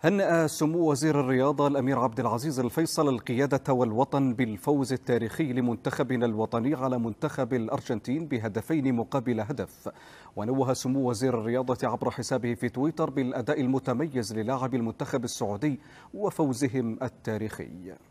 هنأ سمو وزير الرياضة الأمير عبد العزيز الفيصل القيادة والوطن بالفوز التاريخي لمنتخبنا الوطني على منتخب الأرجنتين بهدفين مقابل هدف ونوه سمو وزير الرياضة عبر حسابه في تويتر بالأداء المتميز للاعب المنتخب السعودي وفوزهم التاريخي